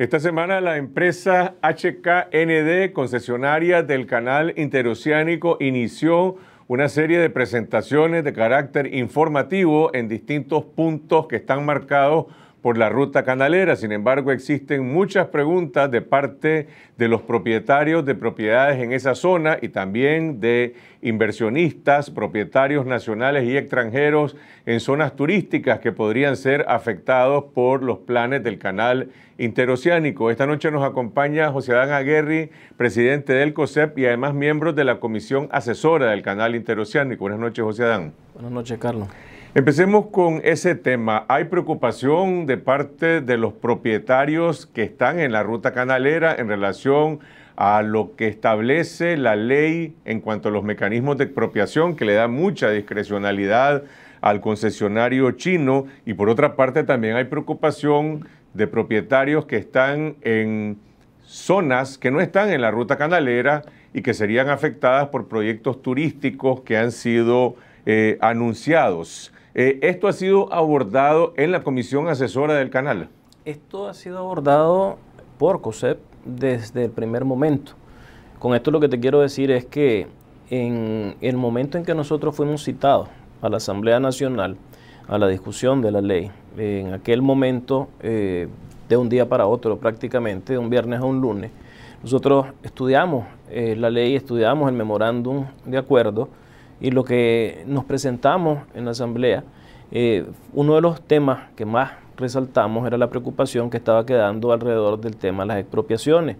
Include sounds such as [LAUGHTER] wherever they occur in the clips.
Esta semana la empresa HKND, concesionaria del canal interoceánico, inició una serie de presentaciones de carácter informativo en distintos puntos que están marcados por la ruta canalera. Sin embargo, existen muchas preguntas de parte de los propietarios de propiedades en esa zona y también de inversionistas, propietarios nacionales y extranjeros en zonas turísticas que podrían ser afectados por los planes del canal interoceánico. Esta noche nos acompaña José Adán Aguerri, presidente del COSEP y además miembro de la Comisión Asesora del Canal Interoceánico. Buenas noches, José Adán. Buenas noches, Carlos. Empecemos con ese tema. Hay preocupación de parte de los propietarios que están en la ruta canalera en relación a lo que establece la ley en cuanto a los mecanismos de expropiación, que le da mucha discrecionalidad al concesionario chino. Y por otra parte, también hay preocupación de propietarios que están en zonas que no están en la ruta canalera y que serían afectadas por proyectos turísticos que han sido eh, anunciados. Eh, ¿Esto ha sido abordado en la comisión asesora del canal? Esto ha sido abordado por COSEP desde el primer momento. Con esto lo que te quiero decir es que en el momento en que nosotros fuimos citados a la Asamblea Nacional a la discusión de la ley, en aquel momento, eh, de un día para otro prácticamente, de un viernes a un lunes, nosotros estudiamos eh, la ley, estudiamos el memorándum de acuerdo y lo que nos presentamos en la Asamblea, eh, uno de los temas que más resaltamos era la preocupación que estaba quedando alrededor del tema de las expropiaciones.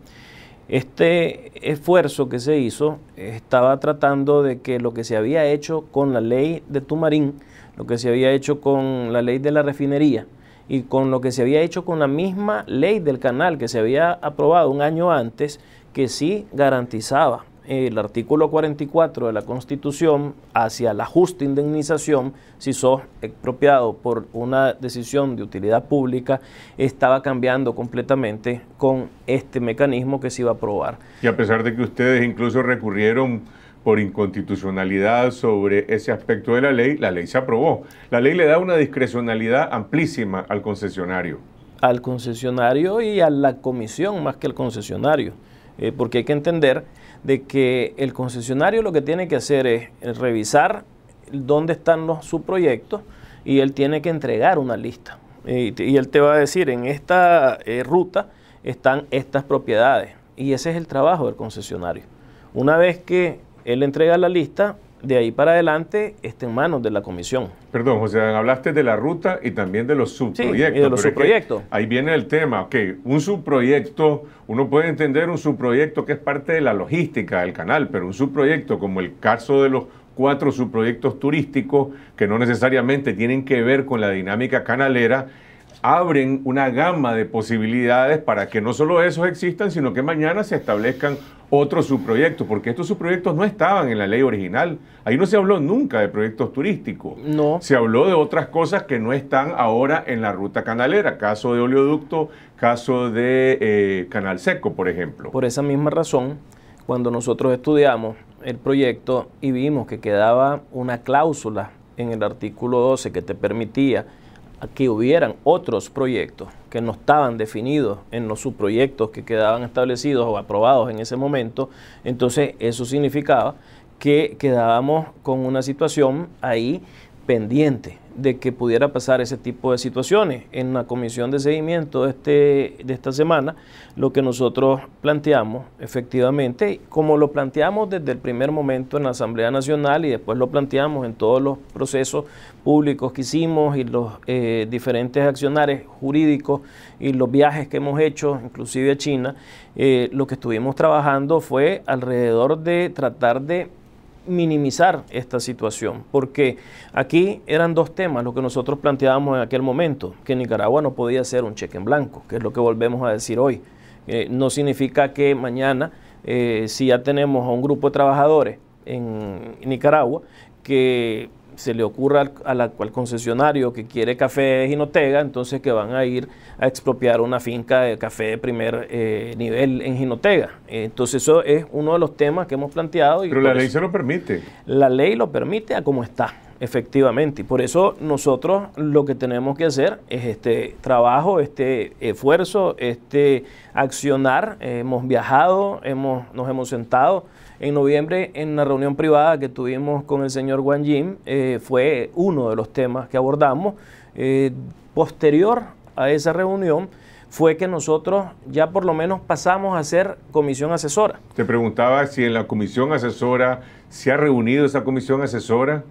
Este esfuerzo que se hizo estaba tratando de que lo que se había hecho con la ley de Tumarín, lo que se había hecho con la ley de la refinería y con lo que se había hecho con la misma ley del canal que se había aprobado un año antes, que sí garantizaba el artículo 44 de la Constitución hacia la justa e indemnización si sos expropiado por una decisión de utilidad pública estaba cambiando completamente con este mecanismo que se iba a aprobar. Y a pesar de que ustedes incluso recurrieron por inconstitucionalidad sobre ese aspecto de la ley, la ley se aprobó. La ley le da una discrecionalidad amplísima al concesionario. Al concesionario y a la comisión más que al concesionario, eh, porque hay que entender de que el concesionario lo que tiene que hacer es revisar dónde están los, sus proyectos y él tiene que entregar una lista. Y, él te va a decir, en esta eh, ruta están estas propiedades. Y ese es el trabajo del concesionario. Una vez que él entrega la lista, de ahí para adelante esté en manos de la comisión. Perdón, José, hablaste de la ruta y también de los subproyectos. Sí, de los subproyectos. ahí viene el tema, ok, un subproyecto, uno puede entender un subproyecto que es parte de la logística del canal, pero un subproyecto como el caso de los cuatro subproyectos turísticos que no necesariamente tienen que ver con la dinámica canalera, abren una gama de posibilidades para que no solo esos existan, sino que mañana se establezcan otros subproyectos, porque estos subproyectos no estaban en la ley original. Ahí no se habló nunca de proyectos turísticos. No. Se habló de otras cosas que no están ahora en la ruta canalera, caso de oleoducto, caso de eh, canal seco, por ejemplo. Por esa misma razón, cuando nosotros estudiamos el proyecto y vimos que quedaba una cláusula en el artículo 12 que te permitía que hubieran otros proyectos que no estaban definidos en los subproyectos que quedaban establecidos o aprobados en ese momento, entonces eso significaba que quedábamos con una situación ahí pendiente de que pudiera pasar ese tipo de situaciones. En la comisión de seguimiento de, este, de esta semana, lo que nosotros planteamos, efectivamente, como lo planteamos desde el primer momento en la Asamblea Nacional y después lo planteamos en todos los procesos públicos que hicimos y los eh, diferentes accionares jurídicos y los viajes que hemos hecho, inclusive a China, eh, lo que estuvimos trabajando fue alrededor de tratar de minimizar esta situación, porque aquí eran dos temas lo que nosotros planteábamos en aquel momento, que Nicaragua no podía ser un cheque en blanco, que es lo que volvemos a decir hoy. Eh, no significa que mañana, eh, si ya tenemos a un grupo de trabajadores en Nicaragua, que se le ocurra al, a concesionario que quiere café de Ginotega, entonces que van a ir a expropiar una finca de café de primer eh, nivel en Ginotega. entonces eso es uno de los temas que hemos planteado. Y Pero la ley se lo permite. La ley lo permite a como está, efectivamente. Y por eso nosotros lo que tenemos que hacer es este trabajo, este esfuerzo, este accionar. hemos viajado, hemos, nos hemos sentado en noviembre, en la reunión privada que tuvimos con el señor Wang Jim, eh, fue uno de los temas que abordamos. Eh, posterior a esa reunión, fue que nosotros ya por lo menos pasamos a ser comisión asesora. Te preguntaba si en la comisión asesora se ha reunido esa comisión asesora.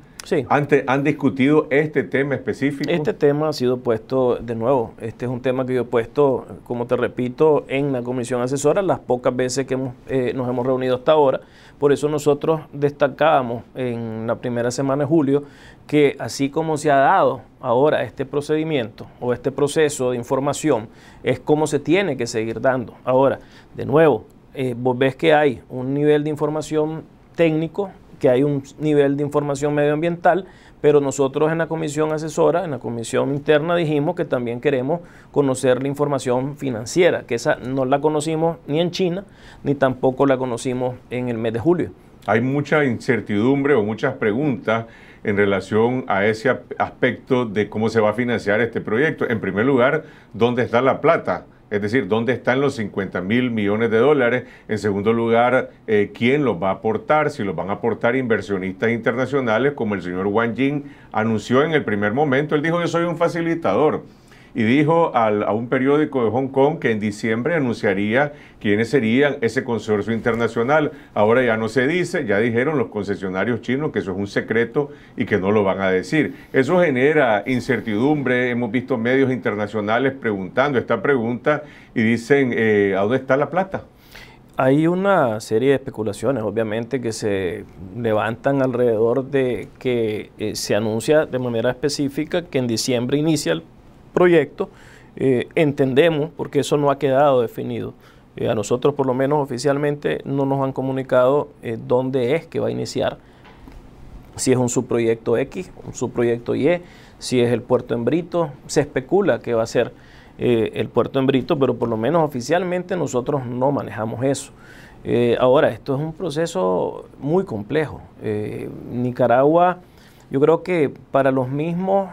¿Han discutido este tema específico? Este tema ha sido puesto de nuevo. Este es un tema que yo he puesto, como te repito, en la comisión asesora las pocas veces que eh, nos hemos reunido hasta ahora. Por eso nosotros destacábamos en la primera semana de julio que así como se ha dado ahora este procedimiento o este proceso de información, es como se tiene que seguir dando. Ahora, de nuevo, eh, vos ves que hay un nivel de información técnico que hay un nivel de información medioambiental, pero nosotros en la comisión asesora, en la comisión interna, dijimos que también queremos conocer la información financiera, que esa no la conocimos ni en China, ni tampoco la conocimos en el mes de julio. Hay mucha incertidumbre o muchas preguntas en relación a ese aspecto de cómo se va a financiar este proyecto. En primer lugar, ¿dónde está la plata? Es decir, ¿dónde están los 50 mil millones de dólares? En segundo lugar, eh, ¿quién los va a aportar? Si los van a aportar inversionistas internacionales, como el señor Wang Jing anunció en el primer momento, él dijo, yo soy un facilitador y dijo al, a un periódico de Hong Kong que en diciembre anunciaría quiénes serían ese consorcio internacional. Ahora ya no se dice, ya dijeron los concesionarios chinos que eso es un secreto y que no lo van a decir. Eso genera incertidumbre, hemos visto medios internacionales preguntando esta pregunta y dicen, eh, ¿a dónde está la plata? Hay una serie de especulaciones, obviamente, que se levantan alrededor de que eh, se anuncia de manera específica que en diciembre inicia el proyecto. Eh, entendemos, porque eso no ha quedado definido, eh, a nosotros por lo menos oficialmente no nos han comunicado eh, dónde es que va a iniciar, si es un subproyecto X, un subproyecto Y, si es el puerto en Brito, se especula que va a ser el puerto en Brito, pero por lo menos oficialmente nosotros no manejamos eso. ahora, esto es un proceso muy complejo. Nicaragua, yo creo que para los mismos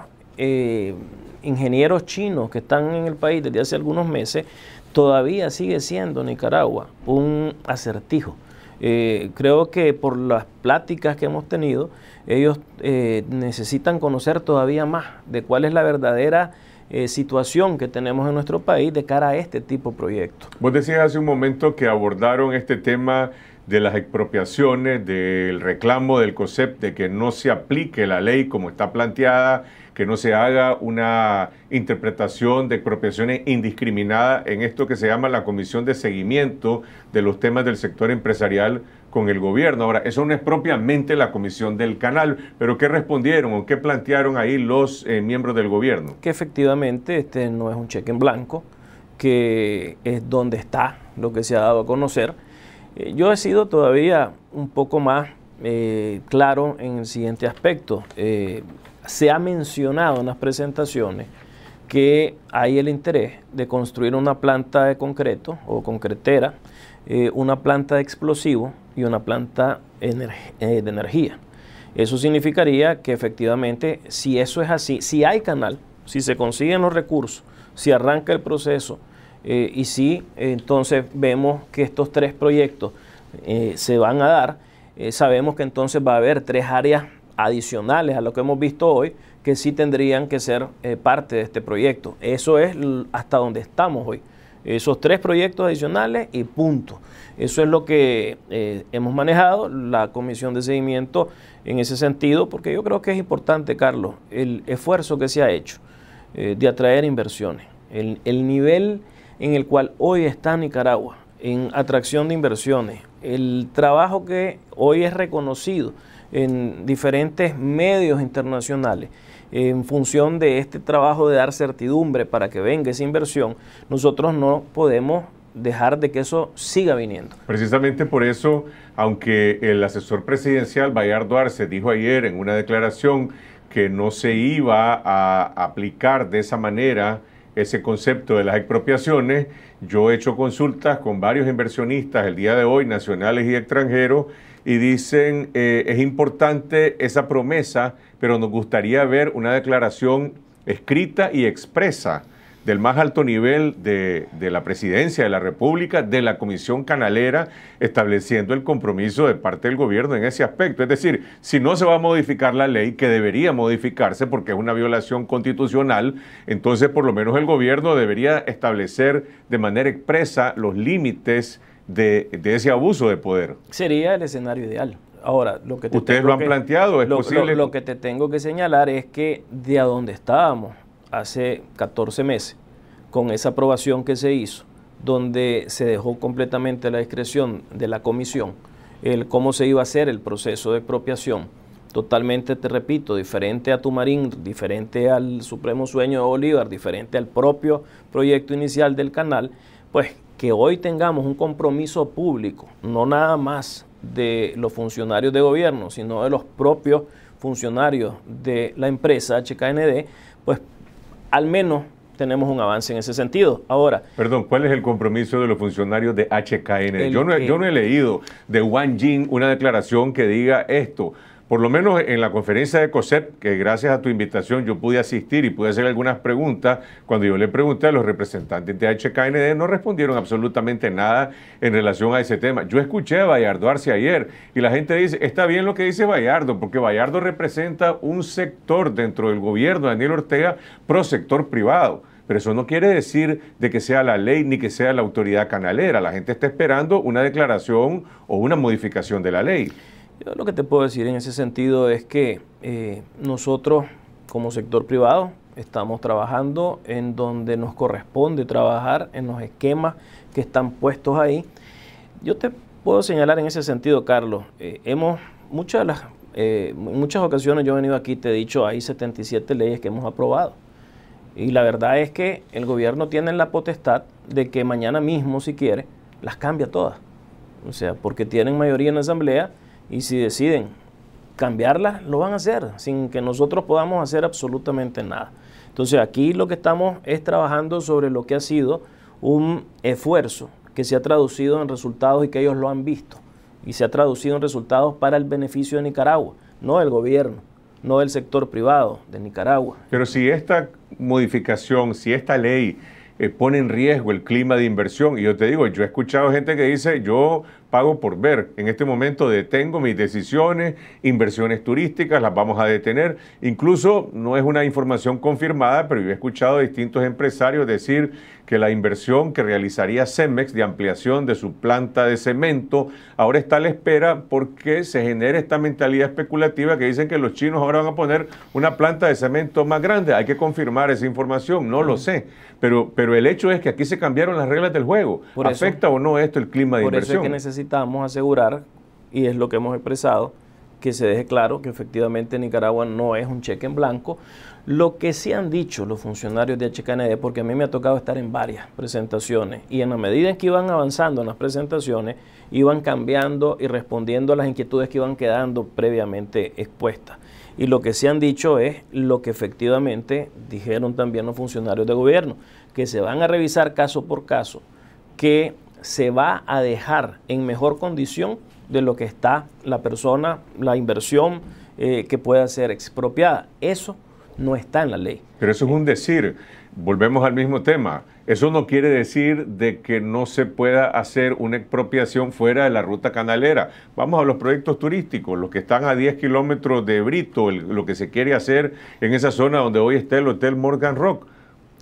ingenieros chinos que están en el país desde hace algunos meses, todavía sigue siendo Nicaragua un acertijo. Eh, creo que por las pláticas que hemos tenido, ellos eh, necesitan conocer todavía más de cuál es la verdadera eh, situación que tenemos en nuestro país de cara a este tipo de proyectos. Vos decías hace un momento que abordaron este tema de las expropiaciones, del reclamo del COSEP de que no se aplique la ley como está planteada que no se haga una interpretación de expropiaciones indiscriminada en esto que se llama la Comisión de Seguimiento de los temas del sector empresarial con el gobierno. Ahora, eso no es propiamente la comisión del canal, pero ¿qué respondieron o qué plantearon ahí los eh, miembros del gobierno? Que efectivamente este no es un cheque en blanco, que es donde está lo que se ha dado a conocer. Eh, yo he sido todavía un poco más eh, claro en el siguiente aspecto se ha mencionado en las presentaciones que hay el interés de construir una planta de concreto o concretera, eh, una planta de explosivo y una planta eh, de energía. Eso significaría que efectivamente, si eso es así, si hay canal, si se consiguen los recursos, si arranca el proceso eh, y si entonces vemos que estos tres proyectos se van a dar, sabemos que entonces va a haber tres áreas adicionales a lo que hemos visto hoy que sí tendrían que ser eh, parte de este proyecto. Eso es hasta donde estamos hoy. Esos tres proyectos adicionales y punto. Eso es lo que eh, hemos manejado, la comisión de seguimiento en ese sentido, porque yo creo que es importante, Carlos, el esfuerzo que se ha hecho eh, de atraer inversiones, el, el, nivel en el cual hoy está Nicaragua en atracción de inversiones, el trabajo que hoy es reconocido en diferentes medios internacionales en función de este trabajo de dar certidumbre para que venga esa inversión, nosotros no podemos dejar de que eso siga viniendo. Precisamente por eso, aunque el asesor presidencial Bayard Duarte dijo ayer en una declaración que no se iba a aplicar de esa manera ese concepto de las expropiaciones, yo he hecho consultas con varios inversionistas el día de hoy, nacionales y extranjeros, y dicen, eh, es importante esa promesa, pero nos gustaría ver una declaración escrita y expresa del más alto nivel de, la presidencia de la República, de la Comisión Canalera, estableciendo el compromiso de parte del gobierno en ese aspecto. Es decir, si no se va a modificar la ley, que debería modificarse porque es una violación constitucional, entonces por lo menos el gobierno debería establecer de manera expresa los límites de, ese abuso de poder. Sería el escenario ideal. Ahora, lo que ustedes lo han planteado, es lo, posible. Lo, lo, que te tengo que señalar es que de a donde estábamos hace 14 meses, con esa aprobación que se hizo, donde se dejó completamente la discreción de la comisión el cómo se iba a hacer el proceso de expropiación, totalmente, te repito, diferente a Tumarín, diferente al Supremo Sueño de Bolívar, diferente al propio proyecto inicial del canal, pues que hoy tengamos un compromiso público, no nada más de los funcionarios de gobierno, sino de los propios funcionarios de la empresa HKND, pues al menos tenemos un avance en ese sentido. Ahora. Perdón, ¿cuál es el compromiso de los funcionarios de HKND? Yo no, yo no, he leído de Wang Jin una declaración que diga esto. Por lo menos en la conferencia de COSEP, que gracias a tu invitación yo pude asistir y pude hacer algunas preguntas, cuando yo le pregunté a los representantes de HKND no respondieron absolutamente nada en relación a ese tema. Yo escuché a Bayardo Arce ayer y la gente dice, está bien lo que dice Bayardo, porque Bayardo representa un sector dentro del gobierno de Daniel Ortega pro sector privado pero eso no quiere decir de que sea la ley ni que sea la autoridad canalera. La gente está esperando una declaración o una modificación de la ley. Yo lo que te puedo decir en ese sentido es que eh, nosotros como sector privado estamos trabajando en donde nos corresponde trabajar, en los esquemas que están puestos ahí. Yo te puedo señalar en ese sentido, Carlos, eh, hemos, muchas, las, eh, muchas ocasiones yo he venido aquí, y te he dicho, hay 77 leyes que hemos aprobado. Y la verdad es que el gobierno tiene la potestad de que mañana mismo, si quiere, las cambia todas. O sea, porque tienen mayoría en la asamblea y si deciden cambiarla, lo van a hacer sin que nosotros podamos hacer absolutamente nada. Entonces aquí lo que estamos es trabajando sobre lo que ha sido un esfuerzo que se ha traducido en resultados y que ellos lo han visto. Y se ha traducido en resultados para el beneficio de Nicaragua, no del gobierno, no del sector privado de Nicaragua. Pero si esta modificación, si esta ley eh, pone en riesgo el clima de inversión. Y yo te digo, yo he escuchado gente que dice, yo hago por ver. En este momento detengo mis decisiones, inversiones turísticas, las vamos a detener. Incluso no es una información confirmada, pero he escuchado a distintos empresarios decir que la inversión que realizaría Cemex de ampliación de su planta de cemento ahora está a la espera porque se genera esta mentalidad especulativa que dicen que los chinos ahora van a poner una planta de cemento más grande. Hay que confirmar esa información, no lo sé. Pero, pero el hecho es que aquí se cambiaron las reglas del juego. ¿Afecta o no esto el clima de inversión? Por eso es que necesitamos asegurar, y es lo que hemos expresado, que se deje claro que efectivamente Nicaragua no es un cheque en blanco. Lo que se han dicho los funcionarios de HKND, porque a mí me ha tocado estar en varias presentaciones, y en la medida en que iban avanzando en las presentaciones, iban cambiando y respondiendo a las inquietudes que iban quedando previamente expuestas. Y lo que se han dicho es lo que efectivamente dijeron también los funcionarios de gobierno, que se van a revisar caso por caso, que se va a dejar en mejor condición de lo que está la persona, la inversión eh, que pueda ser expropiada. Eso no está en la ley. Pero eso es un decir. Volvemos al mismo tema. Eso no quiere decir de que no se pueda hacer una expropiación fuera de la ruta canalera. Vamos a los proyectos turísticos, los que están a 10 kilómetros de Brito, lo que se quiere hacer en esa zona donde hoy está el Hotel Morgan Rock.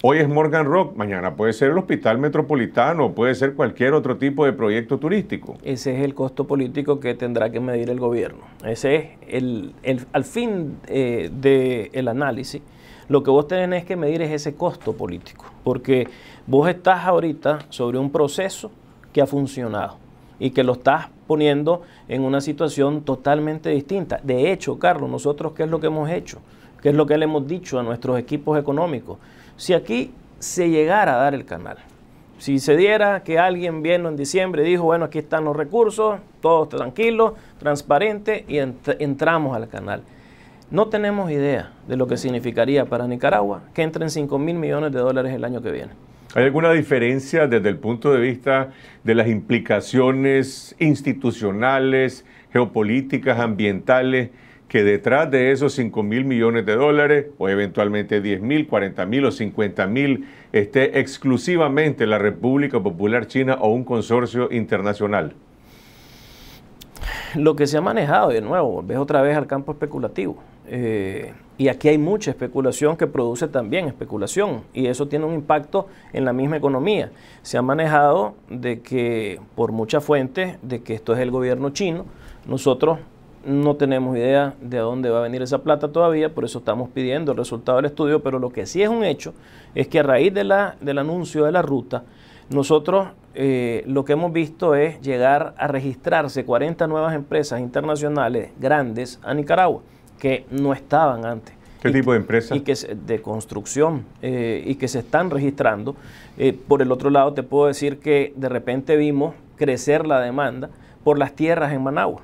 Hoy es Morgan Rock, mañana puede ser el Hospital Metropolitano, puede ser cualquier otro tipo de proyecto turístico. Ese es el costo político que tendrá que medir el gobierno. Ese es el, al fin eh, del análisis. Lo que vos tenés que medir es ese costo político, porque vos estás ahorita sobre un proceso que ha funcionado y que lo estás poniendo en una situación totalmente distinta. De hecho, Carlos, nosotros qué es lo que hemos hecho, qué es lo que le hemos dicho a nuestros equipos económicos si aquí se llegara a dar el canal, si se diera que alguien vino en diciembre y dijo, bueno, aquí están los recursos, todos tranquilos, transparente, y entramos al canal. No tenemos idea de lo que significaría para Nicaragua que entren 5 mil millones de dólares el año que viene. ¿Hay alguna diferencia desde el punto de vista de las implicaciones institucionales, geopolíticas, ambientales que detrás de esos 5 mil millones de dólares, o eventualmente 10 mil, 40 mil o 50 mil, esté exclusivamente la República Popular China o un consorcio internacional? Lo que se ha manejado, de nuevo, volvés otra vez al campo especulativo. Eh, y aquí hay mucha especulación que produce también especulación y eso tiene un impacto en la misma economía. Se ha manejado de que por muchas fuentes de que esto es el gobierno chino, nosotros no tenemos idea de dónde va a venir esa plata todavía, por eso estamos pidiendo el resultado del estudio, pero lo que sí es un hecho es que a raíz de la, del anuncio de la ruta, nosotros eh, lo que hemos visto es llegar a registrarse 40 nuevas empresas internacionales grandes a Nicaragua, que no estaban antes. ¿Qué tipo de empresas? Y que de construcción eh, y que se están registrando. Eh, por el otro lado, te puedo decir que de repente vimos crecer la demanda por las tierras en Managua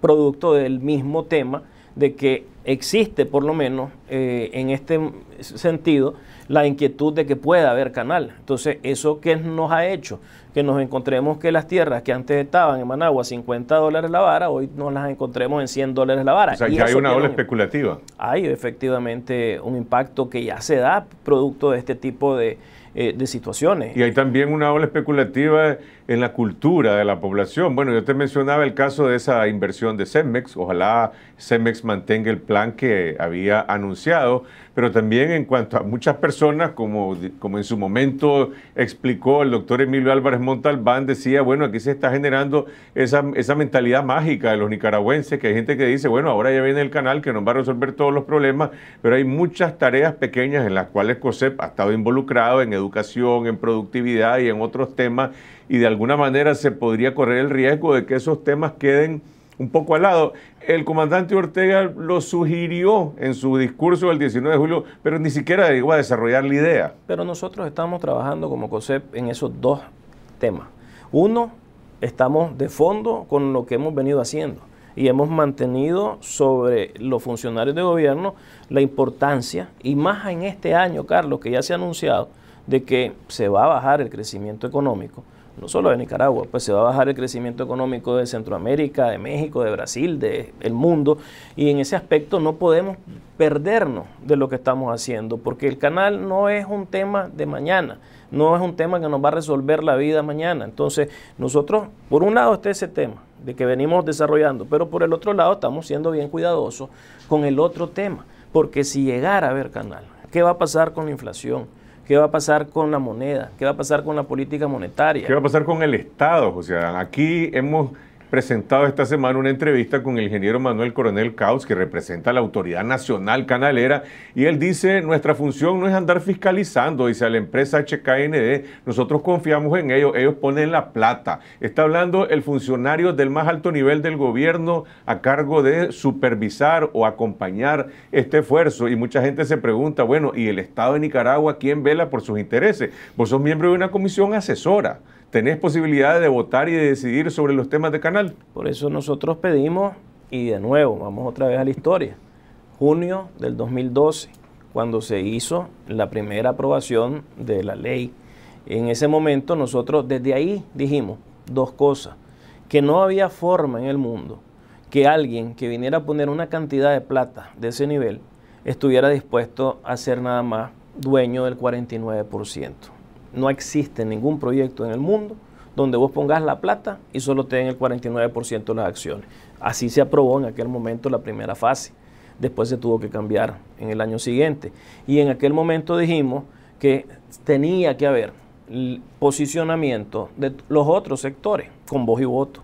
producto del mismo tema de que existe, por lo menos eh, en este sentido, la inquietud de que pueda haber canal. Entonces, ¿eso qué nos ha hecho? Que nos encontremos que las tierras que antes estaban en Managua 50 dólares la vara, hoy nos las encontremos en 100 dólares la vara. O sea, que hay una ola especulativa. Hay efectivamente un impacto que ya se da producto de este tipo de, eh, de situaciones. Y hay también una ola especulativa en la cultura de la población. Bueno, yo te mencionaba el caso de esa inversión de CEMEX. Ojalá CEMEX mantenga el plan que había anunciado, pero también en cuanto a muchas personas, como, como en su momento explicó el doctor Emilio Álvarez Montalbán, decía, bueno, aquí se está generando esa, esa mentalidad mágica de los nicaragüenses, que hay gente que dice, bueno, ahora ya viene el canal que nos va a resolver todos los problemas, pero hay muchas tareas pequeñas en las cuales COSEP ha estado involucrado en educación, en productividad y en otros temas y de alguna manera se podría correr el riesgo de que esos temas queden un poco al lado. El comandante Ortega lo sugirió en su discurso del 19 de julio, pero ni siquiera llegó a desarrollar la idea. Pero nosotros estamos trabajando como COSEP en esos dos temas. Uno, estamos de fondo con lo que hemos venido haciendo y hemos mantenido sobre los funcionarios de gobierno la importancia, y más en este año, Carlos, que ya se ha anunciado, de que se va a bajar el crecimiento económico no solo de Nicaragua, pues se va a bajar el crecimiento económico de Centroamérica, de México, de Brasil, del mundo, y en ese aspecto no podemos perdernos de lo que estamos haciendo, porque el canal no es un tema de mañana, no es un tema que nos va a resolver la vida mañana. Entonces, nosotros, por un lado está ese tema de que venimos desarrollando, pero por el otro lado estamos siendo bien cuidadosos con el otro tema, porque si llegara a haber canal, ¿qué va a pasar con la inflación? ¿Qué va a pasar con la moneda? ¿Qué va a pasar con la política monetaria? ¿Qué va a pasar con el Estado, José Adán? Aquí hemos presentado esta semana una entrevista con el ingeniero Manuel Coronel caos que representa a la Autoridad Nacional Canalera, y él dice, nuestra función no es andar fiscalizando, dice a la empresa HKND, nosotros confiamos en ellos, ellos ponen la plata. Está hablando el funcionario del más alto nivel del gobierno a cargo de supervisar o acompañar este esfuerzo, y mucha gente se pregunta, bueno, ¿y el Estado de Nicaragua quién vela por sus intereses? Vos sos miembro de una comisión asesora tenés posibilidad de votar y de decidir sobre los temas de canal. Por eso nosotros pedimos, y de nuevo, vamos otra vez a la historia, junio del 2012, cuando se hizo la primera aprobación de la ley. En ese momento nosotros desde ahí dijimos dos cosas, que no había forma en el mundo que alguien que viniera a poner una cantidad de plata de ese nivel estuviera dispuesto a ser nada más dueño del 49%. No existe ningún proyecto en el mundo donde vos pongas la plata y solo te el 49% de las acciones. Así se aprobó en aquel momento la primera fase. Después se tuvo que cambiar en el año siguiente. Y en aquel momento dijimos que tenía que haber posicionamiento de los otros sectores con voz y voto.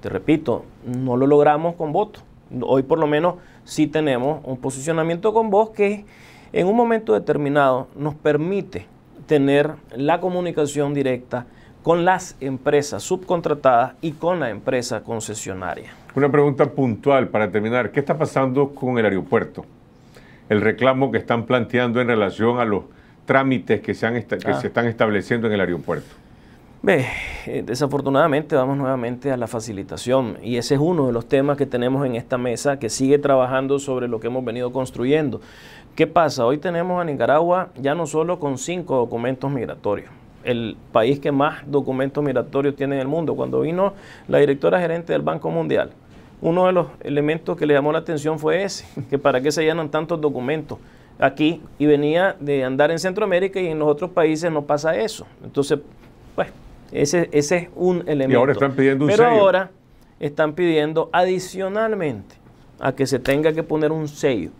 Te repito, no lo logramos con voto. Hoy por lo menos sí tenemos un posicionamiento con voz que en un momento determinado nos permite tener la comunicación directa con las empresas subcontratadas y con la empresa concesionaria. Una pregunta puntual para terminar. ¿Qué está pasando con el aeropuerto? El reclamo que están planteando en relación a los trámites que se, ah. se están estableciendo en el aeropuerto. Ve, eh, desafortunadamente vamos nuevamente a la facilitación y ese es uno de los temas que tenemos en esta mesa que sigue trabajando sobre lo que hemos venido construyendo. ¿Qué pasa? Hoy tenemos a Nicaragua ya no solo con cinco documentos migratorios, el país que más documentos migratorios tiene en el mundo. Cuando vino la directora gerente del Banco Mundial, uno de los elementos que le llamó la atención fue ese, [LAUGHS] que para qué se llenan tantos documentos aquí y venía de andar en Centroamérica y en los otros países no pasa eso. Entonces, pues, ese, ese es un elemento. Y ahora están pidiendo un Pero ahora están pidiendo adicionalmente a que se tenga que poner un sello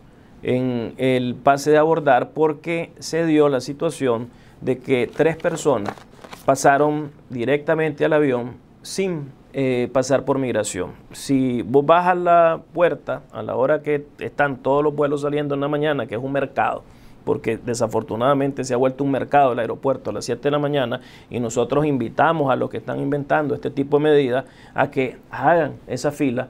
en el pase de abordar porque se dio la situación de que tres personas pasaron directamente al avión sin eh, pasar por migración. Si vos bajas la puerta a la hora que están todos los vuelos saliendo en la mañana, que es un mercado, porque desafortunadamente se ha vuelto un mercado el aeropuerto a las 7 de la mañana y nosotros invitamos a los que están inventando este tipo de medidas a que hagan esa fila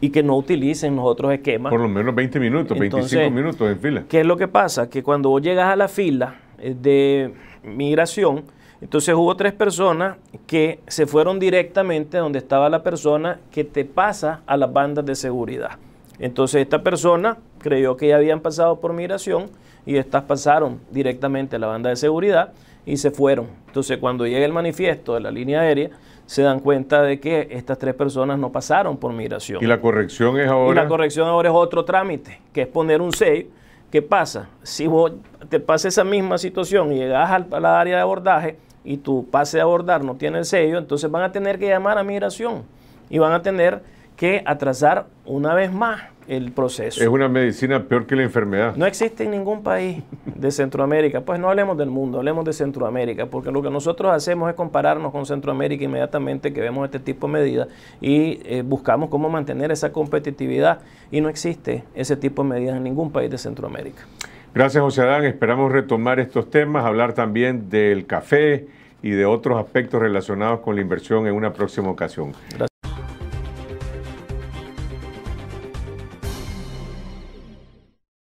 y que no utilicen los otros esquemas. Por lo menos 20 minutos, 25 minutos en fila. ¿Qué es lo que pasa? Que cuando vos llegas a la fila eh, de migración, entonces hubo tres personas que se fueron directamente donde estaba la persona que te pasa a las bandas de seguridad. Entonces esta persona creyó que ya habían pasado por migración y estas pasaron directamente a la banda de seguridad y se fueron. Entonces cuando llega el manifiesto de la línea aérea, se dan cuenta de que estas tres personas no pasaron por migración. ¿Y la corrección es ahora? la corrección ahora es otro trámite, que es poner un sello. ¿Qué pasa? Si vos te pasa esa misma situación y llegas al, a la área de abordaje y tu pase de abordar no tiene el sello, entonces van a tener que llamar a migración y van a tener que atrasar una vez más el proceso. Es una medicina peor que la enfermedad. No existe en ningún país de Centroamérica. Pues no hablemos del mundo, hablemos de Centroamérica, porque lo que nosotros hacemos es compararnos con Centroamérica inmediatamente que vemos este tipo de medidas y eh, buscamos cómo mantener esa competitividad. Y no existe ese tipo de medidas en ningún país de Centroamérica. Gracias, José Adán. Esperamos retomar estos temas, hablar también del café y de otros aspectos relacionados con la inversión en una próxima ocasión. Gracias.